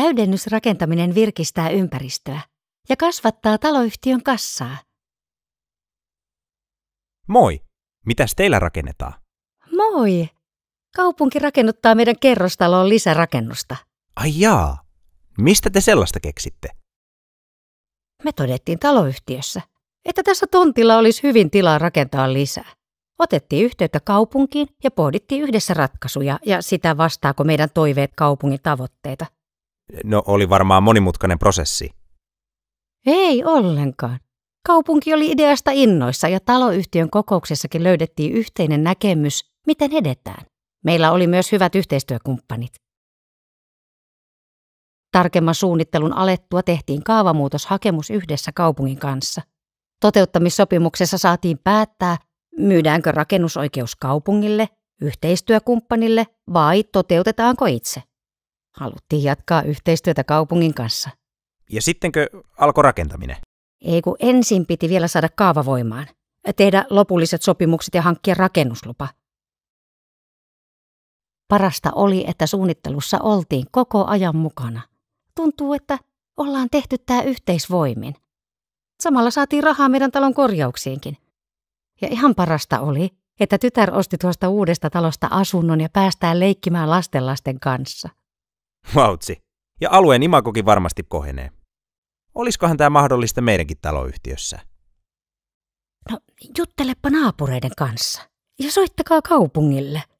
Täydennysrakentaminen virkistää ympäristöä ja kasvattaa taloyhtiön kassaa. Moi! Mitäs teillä rakennetaan? Moi! Kaupunki rakennuttaa meidän kerrostaloon lisärakennusta. Ai jaa! Mistä te sellaista keksitte? Me todettiin taloyhtiössä, että tässä tontilla olisi hyvin tilaa rakentaa lisää. Otettiin yhteyttä kaupunkiin ja pohdittiin yhdessä ratkaisuja ja sitä vastaako meidän toiveet kaupungin tavoitteita – No oli varmaan monimutkainen prosessi. Ei ollenkaan. Kaupunki oli ideasta innoissa ja taloyhtiön kokouksessakin löydettiin yhteinen näkemys, miten edetään. Meillä oli myös hyvät yhteistyökumppanit. Tarkemman suunnittelun alettua tehtiin kaavamuutoshakemus yhdessä kaupungin kanssa. Toteuttamissopimuksessa saatiin päättää, myydäänkö rakennusoikeus kaupungille, yhteistyökumppanille vai toteutetaanko itse. Haluttiin jatkaa yhteistyötä kaupungin kanssa. Ja sittenkö alkoi rakentaminen? Ei kun ensin piti vielä saada voimaan. tehdä lopulliset sopimukset ja hankkia rakennuslupa. Parasta oli, että suunnittelussa oltiin koko ajan mukana. Tuntuu, että ollaan tehty tämä yhteisvoimin. Samalla saatiin rahaa meidän talon korjauksiinkin. Ja ihan parasta oli, että tytär osti tuosta uudesta talosta asunnon ja päästään leikkimään lastenlasten kanssa. Vautsi. Ja alueen imakokin varmasti kohenee. Olisikohan tämä mahdollista meidänkin taloyhtiössä? No, juttelepa naapureiden kanssa ja soittakaa kaupungille.